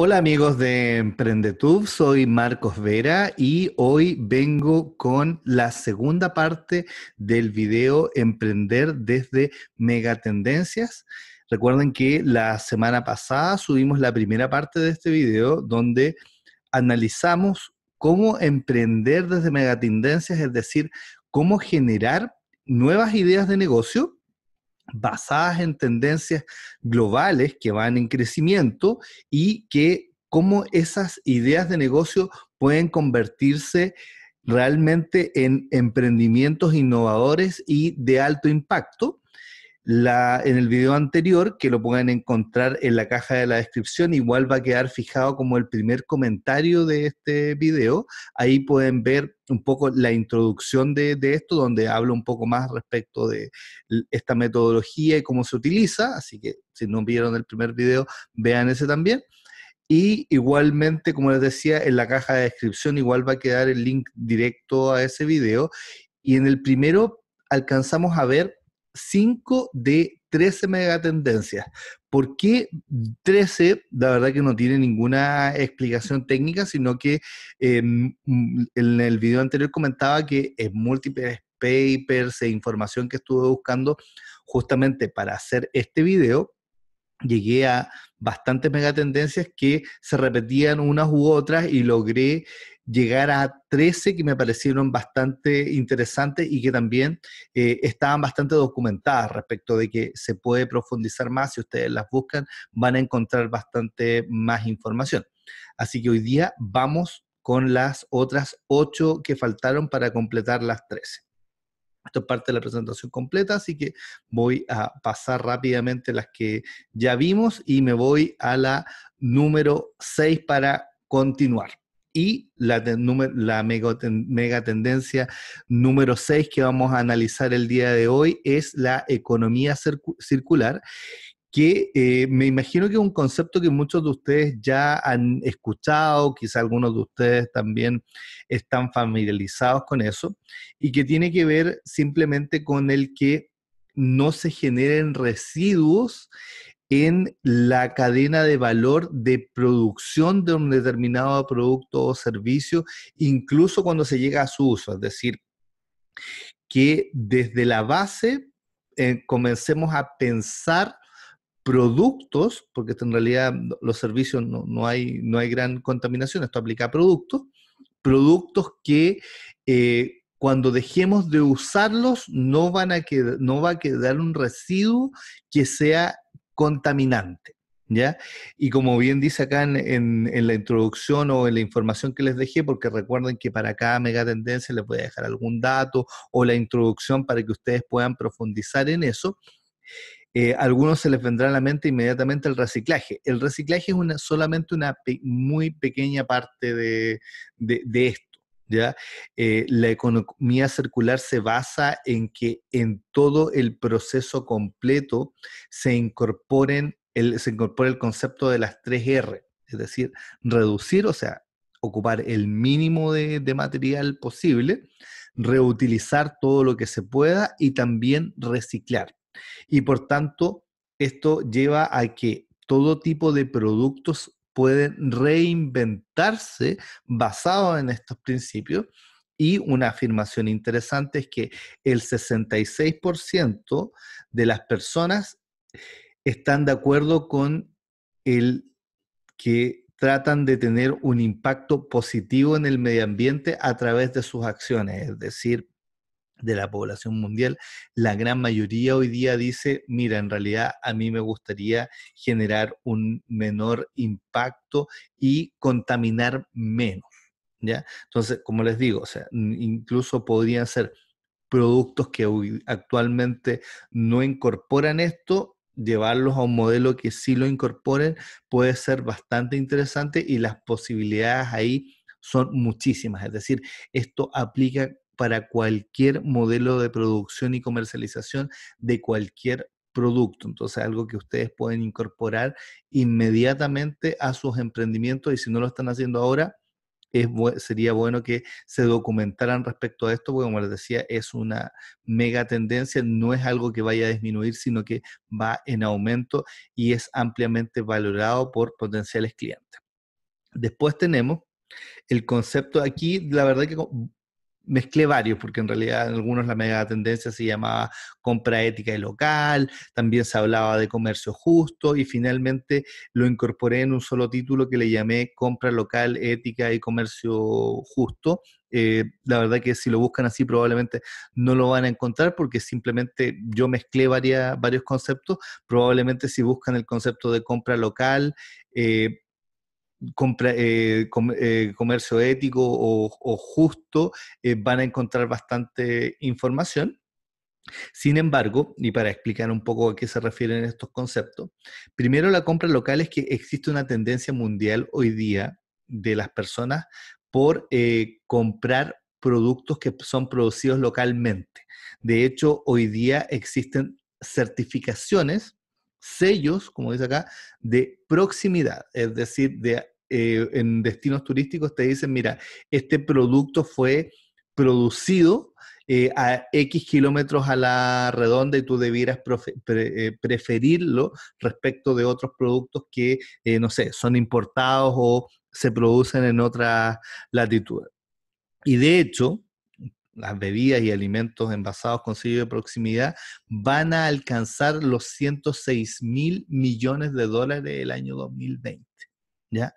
Hola amigos de Emprendetube, soy Marcos Vera y hoy vengo con la segunda parte del video Emprender desde Megatendencias. Recuerden que la semana pasada subimos la primera parte de este video donde analizamos cómo emprender desde megatendencias, es decir, cómo generar nuevas ideas de negocio basadas en tendencias globales que van en crecimiento y que cómo esas ideas de negocio pueden convertirse realmente en emprendimientos innovadores y de alto impacto en el video anterior, que lo pueden encontrar en la caja de la descripción, igual va a quedar fijado como el primer comentario de este video. Ahí pueden ver un poco la introducción de, de esto, donde hablo un poco más respecto de esta metodología y cómo se utiliza. Así que si no vieron el primer video, vean ese también. Y igualmente, como les decía, en la caja de descripción igual va a quedar el link directo a ese video. Y en el primero alcanzamos a ver 5 de 13 megatendencias. ¿Por qué 13? La verdad que no tiene ninguna explicación técnica, sino que em, mm, en el video anterior comentaba que en múltiples papers e información que estuve buscando justamente para hacer este video, llegué a bastantes megatendencias que se repetían unas u otras y logré llegar a 13 que me parecieron bastante interesantes y que también eh, estaban bastante documentadas respecto de que se puede profundizar más. Si ustedes las buscan, van a encontrar bastante más información. Así que hoy día vamos con las otras 8 que faltaron para completar las 13. Esto es parte de la presentación completa, así que voy a pasar rápidamente las que ya vimos y me voy a la número 6 para continuar y la, mega megatendencia número 6 que vamos a analizar el día de hoy es la economía circular, que eh, me imagino que es un concepto que muchos de ustedes ya han escuchado, quizá algunos de ustedes también están familiarizados con eso, y que tiene que ver simplemente con el que no se generen residuos en la cadena de valor de producción de un determinado producto o servicio, incluso cuando se llega a su uso. Es decir, que desde la base eh, comencemos a pensar productos, porque en realidad los servicios no, hay, no hay gran contaminación, esto aplica a productos, productos que eh, cuando dejemos de usarlos no, van a no va a quedar un residuo que sea contaminante. ¿Ya? Y como bien dice acá en, la introducción o en la información que les dejé, porque recuerden que para cada megatendencia les voy a dejar algún dato o la introducción para que ustedes puedan profundizar en eso, eh, algunos se les vendrá a la mente inmediatamente el reciclaje. El reciclaje es una, solamente una muy pequeña parte de, de, esto. ¿ya? Eh, la economía circular se basa en que en todo el proceso completo se, incorporen el, se incorpore el concepto de las tres R, es decir, reducir, o sea, ocupar el mínimo de, de material posible, reutilizar todo lo que se pueda y también reciclar. Y por tanto, esto lleva a que todo tipo de productos pueden reinventarse basados en estos principios. Y una afirmación interesante es que el 66% de las personas están de acuerdo con el que tratan de tener un impacto positivo en el medio ambiente a través de sus acciones, es decir, de la población mundial, la gran mayoría hoy día dice, mira, en realidad a mí me gustaría generar un menor impacto y contaminar menos. ¿ya? Entonces, como les digo, o sea, incluso podrían ser productos que actualmente no incorporan esto, llevarlos a un modelo que sí lo incorporen puede ser bastante interesante y las posibilidades ahí son muchísimas. Es decir, esto aplica para cualquier modelo de producción y comercialización de cualquier producto. Entonces, algo que ustedes pueden incorporar inmediatamente a sus emprendimientos y si no lo están haciendo ahora, sería bueno que se documentaran respecto a esto, porque como les decía, es una mega tendencia, no es algo que vaya a disminuir, sino que va en aumento y es ampliamente valorado por potenciales clientes. Después tenemos el concepto aquí, la verdad que mezclé varios, porque en realidad en algunos la mega tendencia se llamaba compra ética y local, también se hablaba de comercio justo y finalmente lo incorporé en un solo título que le llamé compra local, ética y comercio justo. Eh, la verdad que si lo buscan así probablemente no lo van a encontrar porque simplemente yo mezclé varios conceptos. Probablemente si buscan el concepto de compra local, eh, compra, eh, eh, comercio ético o, justo, eh, van a encontrar bastante información. Sin embargo, y para explicar un poco a qué se refieren estos conceptos, primero la compra local es que existe una tendencia mundial hoy día de las personas por comprar productos que son producidos localmente. De hecho, hoy día existen certificaciones sellos, como dice acá, de proximidad, es decir, de, eh, en destinos turísticos te dicen, mira, este producto fue producido eh, a X kilómetros a la redonda y tú debieras eh, preferirlo respecto de otros productos que, no sé, son importados o se producen en otras latitudes. Y de hecho, las bebidas y alimentos envasados con sello de proximidad, van a alcanzar los 106 mil millones de dólares del año 2020. ¿ya?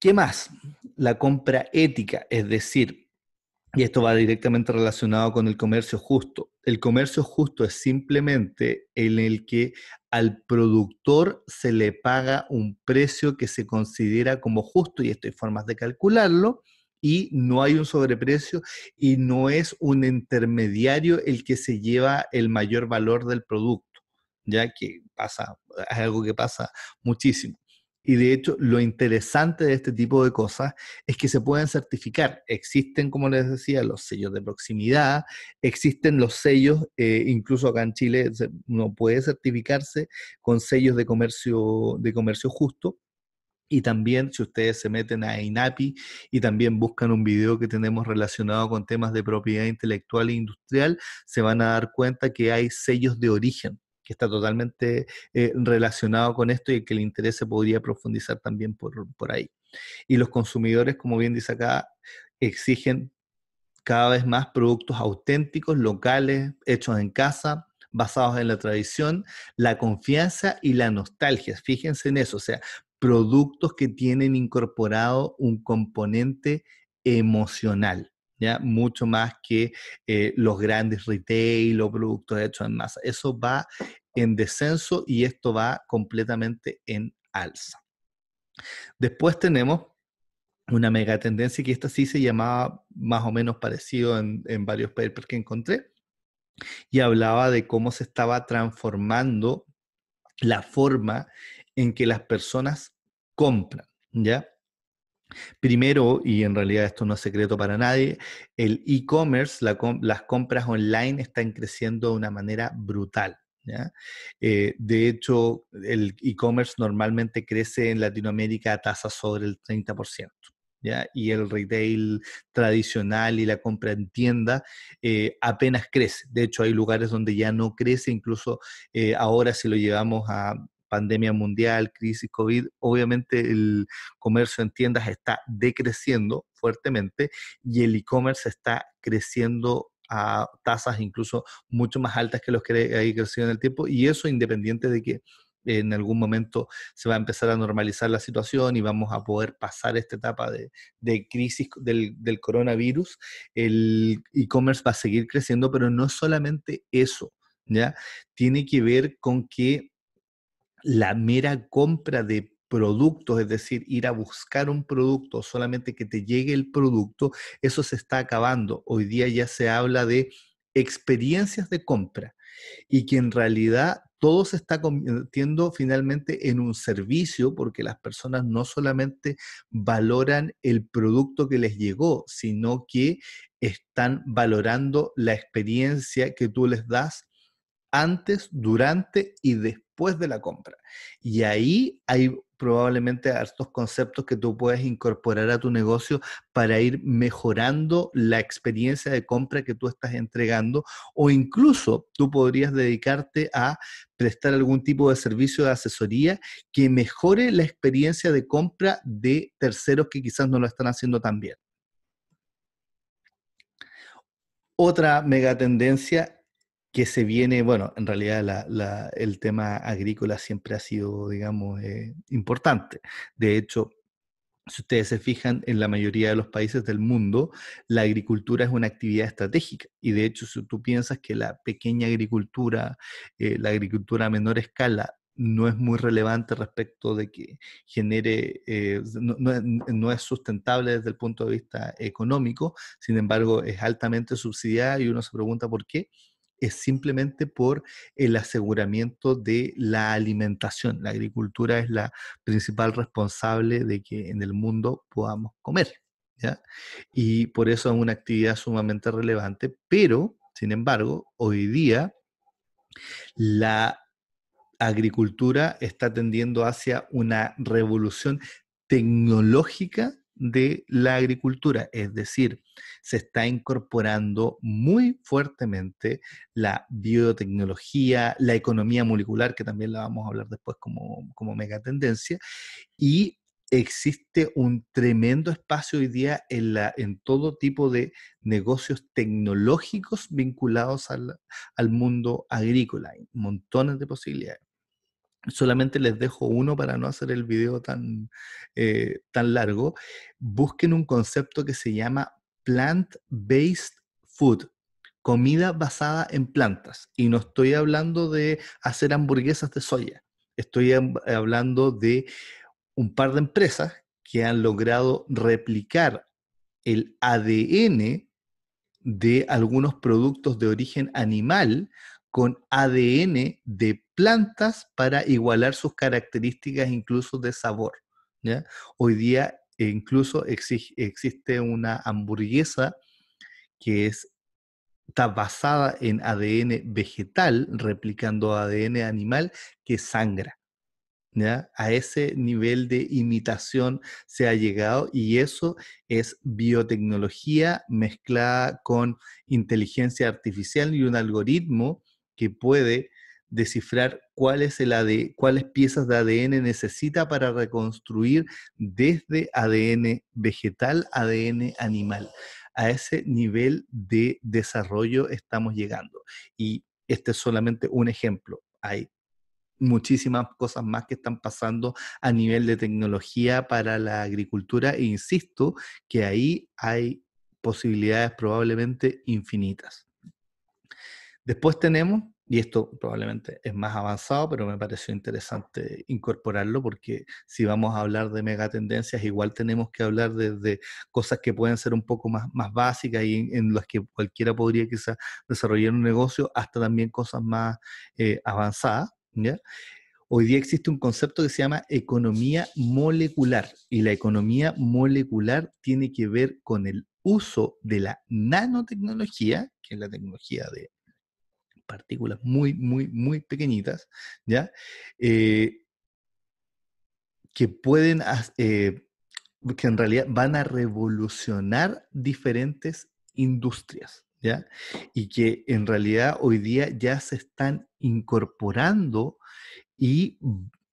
¿Qué más? La compra ética, es decir, y esto va directamente relacionado con el comercio justo. El comercio justo es simplemente en el que al productor se le paga un precio que se considera como justo, y esto hay formas de calcularlo, y no hay un sobreprecio y no es un intermediario el que se lleva el mayor valor del producto, ya que pasa, es algo que pasa muchísimo. Y de hecho, lo interesante de este tipo de cosas es que se pueden certificar. Existen, como les decía, los sellos de proximidad, existen los sellos, eh, incluso acá en Chile uno puede certificarse con sellos de comercio, de comercio justo, y también si ustedes se meten a INAPI y también buscan un video que tenemos relacionado con temas de propiedad intelectual e industrial, se van a dar cuenta que hay sellos de origen que está totalmente eh, relacionado con esto y que el interés se podría profundizar también por, por ahí. Y los consumidores, como bien dice acá, exigen cada vez más productos auténticos, locales, hechos en casa, basados en la tradición, la confianza y la nostalgia. Fíjense en eso, o sea, productos que tienen incorporado un componente emocional. ¿Ya? mucho más que eh, los grandes retail o productos hechos en masa. Eso va en descenso y esto va completamente en alza. Después tenemos una mega tendencia que esta sí se llamaba más o menos parecido en, varios papers que encontré y hablaba de cómo se estaba transformando la forma en que las personas compran, ¿ya? Primero, y en realidad esto no es secreto para nadie, el e-commerce, las compras online están creciendo de una manera brutal. ¿ya? Eh, de hecho, el e-commerce normalmente crece en Latinoamérica a tasas sobre el 30%. ¿ya? Y el retail tradicional y la compra en tienda eh, apenas crece. De hecho, hay lugares donde ya no crece, incluso eh, ahora si lo llevamos a pandemia mundial, crisis COVID, obviamente el comercio en tiendas está decreciendo fuertemente y el e-commerce está creciendo a tasas incluso mucho más altas que los que hay crecido en el tiempo y eso independiente de que en algún momento se va a empezar a normalizar la situación y vamos a poder pasar esta etapa de, crisis del, del, coronavirus, el e-commerce va a seguir creciendo, pero no solamente eso, ¿ya? Tiene que ver con que la mera compra de productos, es decir, ir a buscar un producto, solamente que te llegue el producto, eso se está acabando. Hoy día ya se habla de experiencias de compra y que en realidad todo se está convirtiendo finalmente en un servicio porque las personas no solamente valoran el producto que les llegó, sino que están valorando la experiencia que tú les das antes, durante y después de la compra. Y ahí hay probablemente estos conceptos que tú puedes incorporar a tu negocio para ir mejorando la experiencia de compra que tú estás entregando o incluso tú podrías dedicarte a prestar algún tipo de servicio de asesoría que mejore la experiencia de compra de terceros que quizás no lo están haciendo tan bien. Otra mega tendencia que se viene, bueno, en realidad el tema agrícola siempre ha sido, digamos, eh, importante. De hecho, si ustedes se fijan, en la mayoría de los países del mundo, la agricultura es una actividad estratégica. Y de hecho, si tú piensas que la pequeña agricultura, eh, la agricultura a menor escala, no es muy relevante respecto de que genere, eh, no, no, es sustentable desde el punto de vista económico, sin embargo es altamente subsidiada y uno se pregunta por qué, es simplemente por el aseguramiento de la alimentación. La agricultura es la principal responsable de que en el mundo podamos comer. ¿ya? Y por eso es una actividad sumamente relevante, pero, sin embargo, hoy día la agricultura está tendiendo hacia una revolución tecnológica de la agricultura, es decir, se está incorporando muy fuertemente la biotecnología, la economía molecular, que también la vamos a hablar después como, como tendencia, y existe un tremendo espacio hoy día en, la, en todo tipo de negocios tecnológicos vinculados al, al mundo agrícola. Hay montones de posibilidades. Solamente les dejo uno para no hacer el video tan, eh, tan largo. Busquen un concepto que se llama plant-based food, comida basada en plantas. Y no estoy hablando de hacer hamburguesas de soya. Estoy hablando de un par de empresas que han logrado replicar el ADN de algunos productos de origen animal con ADN de plantas para igualar sus características incluso de sabor. Hoy día eh, incluso existe una hamburguesa que está basada en ADN vegetal, replicando ADN animal, que sangra. A ese nivel de imitación se ha llegado y eso es biotecnología mezclada con inteligencia artificial y un algoritmo que puede descifrar cuál es el AD, cuáles piezas de ADN necesita para reconstruir desde ADN vegetal, ADN animal. A ese nivel de desarrollo estamos llegando. Y este es solamente un ejemplo. Hay muchísimas cosas más que están pasando a nivel de tecnología para la agricultura e insisto que ahí hay posibilidades probablemente infinitas. Después tenemos y esto probablemente es más avanzado, pero me pareció interesante incorporarlo porque si vamos a hablar de megatendencias, igual tenemos que hablar de, cosas que pueden ser un poco más, más básicas y en, las que cualquiera podría quizás desarrollar un negocio, hasta también cosas más eh, avanzadas. Hoy día existe un concepto que se llama economía molecular y la economía molecular tiene que ver con el uso de la nanotecnología, que es la tecnología de partículas muy, muy, muy pequeñitas, ¿ya? Eh, que pueden, eh, que en realidad van a revolucionar diferentes industrias, ¿ya? Y que en realidad hoy día ya se están incorporando y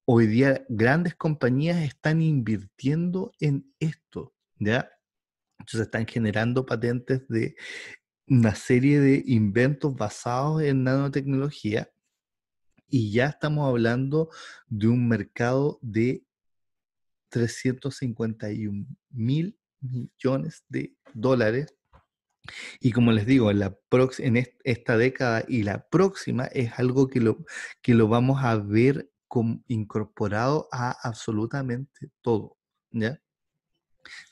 hoy día grandes compañías están invirtiendo en esto, ¿ya? Entonces están generando patentes de una serie de inventos basados en nanotecnología y ya estamos hablando de un mercado de 351 mil millones de dólares. Y como les digo, en, la en esta década y la próxima es algo que lo, que lo vamos a ver incorporado a absolutamente todo. ¿ya?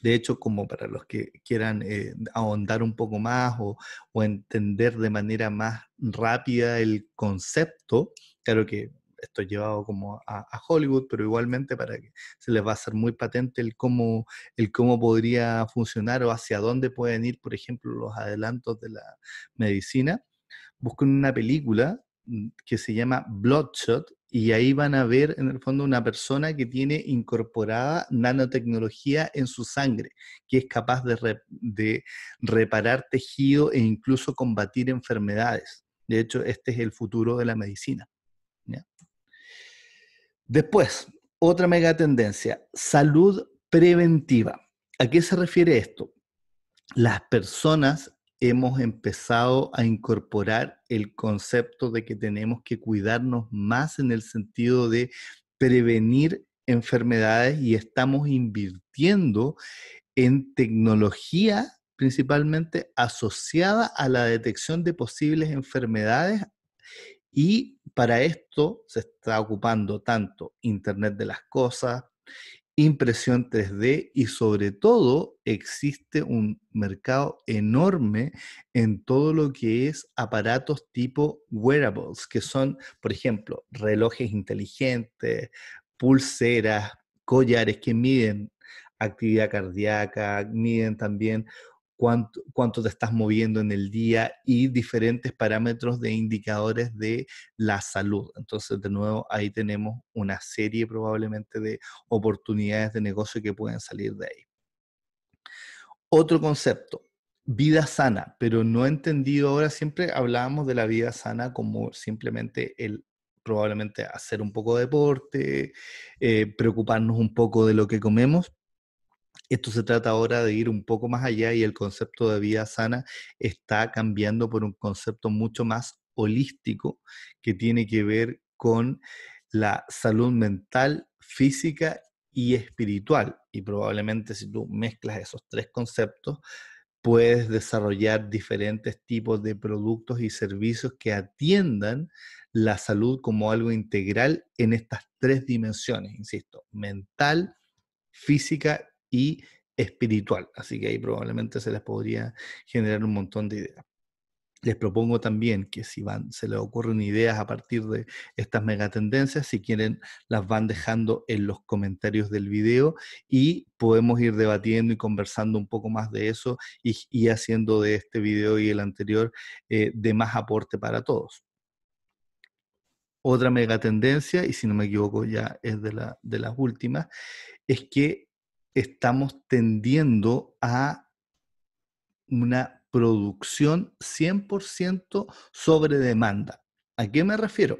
De hecho, como para los que quieran eh, ahondar un poco más o, entender de manera más rápida el concepto, claro que esto es llevado como a, Hollywood, pero igualmente para que se les va a hacer muy patente el cómo, el cómo podría funcionar o hacia dónde pueden ir, por ejemplo, los adelantos de la medicina. Busquen una película mm, que se llama Bloodshot, y ahí van a ver, en el fondo, una persona que tiene incorporada nanotecnología en su sangre, que es capaz de, reparar tejido e incluso combatir enfermedades. De hecho, este es el futuro de la medicina. Después, otra mega tendencia, salud preventiva. ¿A qué se refiere esto? Las personas hemos empezado a incorporar el concepto de que tenemos que cuidarnos más en el sentido de prevenir enfermedades y estamos invirtiendo en tecnología principalmente asociada a la detección de posibles enfermedades y para esto se está ocupando tanto Internet de las Cosas, impresión 3D y sobre todo existe un mercado enorme en todo lo que es aparatos tipo wearables, que son, por ejemplo, relojes inteligentes, pulseras, collares que miden actividad cardíaca, miden también cuánto, te estás moviendo en el día y diferentes parámetros de indicadores de la salud. Entonces, de nuevo, ahí tenemos una serie probablemente de oportunidades de negocio que pueden salir de ahí. Otro concepto, vida sana, pero no he entendido ahora, siempre hablábamos de la vida sana como simplemente el probablemente hacer un poco de deporte, eh, preocuparnos un poco de lo que comemos, esto se trata ahora de ir un poco más allá y el concepto de vida sana está cambiando por un concepto mucho más holístico que tiene que ver con la salud mental, física y espiritual. Y probablemente si tú mezclas esos tres conceptos, puedes desarrollar diferentes tipos de productos y servicios que atiendan la salud como algo integral en estas tres dimensiones, insisto, mental, física y espiritual. Así que ahí probablemente se les podría generar un montón de ideas. Les propongo también que si van, se les ocurren ideas a partir de estas megatendencias, si quieren, las van dejando en los comentarios del video y podemos ir debatiendo y conversando un poco más de eso y, haciendo de este video y el anterior eh, de más aporte para todos. Otra megatendencia, y si no me equivoco ya es de, la, de las últimas, es que estamos tendiendo a una producción 100% sobre demanda. ¿A qué me refiero?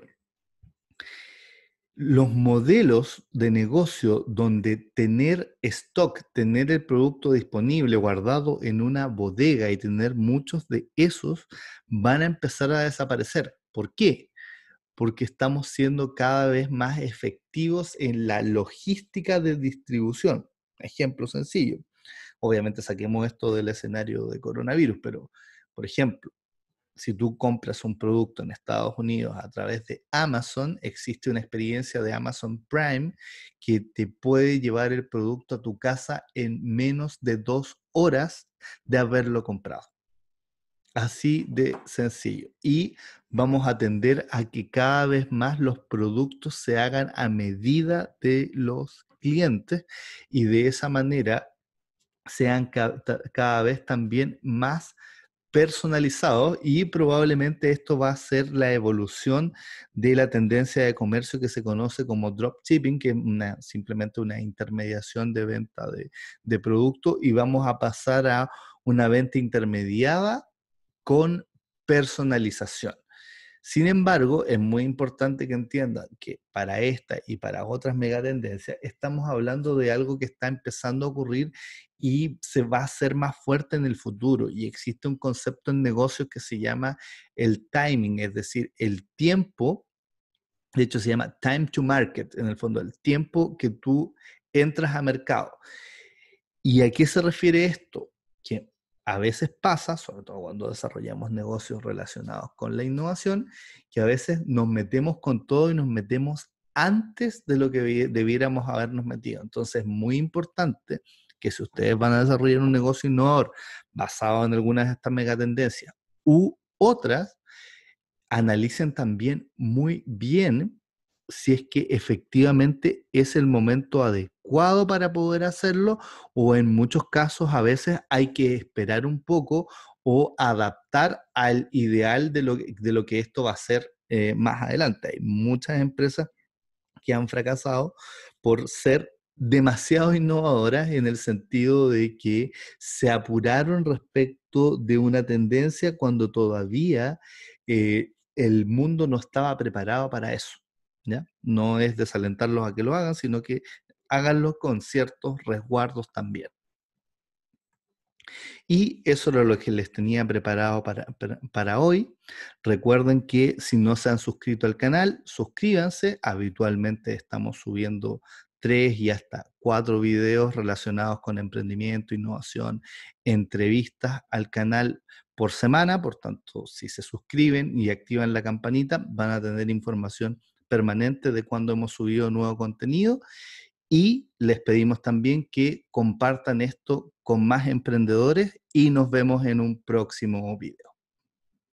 Los modelos de negocio donde tener stock, tener el producto disponible guardado en una bodega y tener muchos de esos van a empezar a desaparecer. ¿Por qué? Porque estamos siendo cada vez más efectivos en la logística de distribución. Ejemplo sencillo. Obviamente saquemos esto del escenario de coronavirus, pero, por ejemplo, si tú compras un producto en Estados Unidos a través de Amazon, existe una experiencia de Amazon Prime que te puede llevar el producto a tu casa en menos de dos horas de haberlo comprado. Así de sencillo. Y vamos a atender a que cada vez más los productos se hagan a medida de los clientes y de esa manera sean cada vez también más personalizados y probablemente esto va a ser la evolución de la tendencia de comercio que se conoce como dropshipping, que es simplemente una intermediación de venta de, de producto y vamos a pasar a una venta intermediada con personalización. Sin embargo, es muy importante que entiendan que para esta y para otras megatendencias estamos hablando de algo que está empezando a ocurrir y se va a hacer más fuerte en el futuro. Y existe un concepto en negocios que se llama el timing, es decir, el tiempo. De hecho, se llama time to market, en el fondo, el tiempo que tú entras a mercado. ¿Y a qué se refiere esto? a veces pasa, sobre todo cuando desarrollamos negocios relacionados con la innovación, que a veces nos metemos con todo y nos metemos antes de lo que debiéramos habernos metido. Entonces es muy importante que si ustedes van a desarrollar un negocio innovador basado en algunas de estas megatendencias u otras, analicen también muy bien si es que efectivamente es el momento adecuado para poder hacerlo o en muchos casos a veces hay que esperar un poco o adaptar al ideal de lo, que esto va a ser eh, más adelante. Hay muchas empresas que han fracasado por ser demasiado innovadoras en el sentido de que se apuraron respecto de una tendencia cuando todavía eh, el mundo no estaba preparado para eso. ¿ya? No es desalentarlos a que lo hagan, sino que háganlo con ciertos resguardos también. Y eso era lo que les tenía preparado para, hoy. Recuerden que si no se han suscrito al canal, suscríbanse. Habitualmente estamos subiendo tres y hasta cuatro videos relacionados con emprendimiento, innovación, entrevistas al canal por semana. Por tanto, si se suscriben y activan la campanita, van a tener información permanente de cuando hemos subido nuevo contenido y les pedimos también que compartan esto con más emprendedores y nos vemos en un próximo video.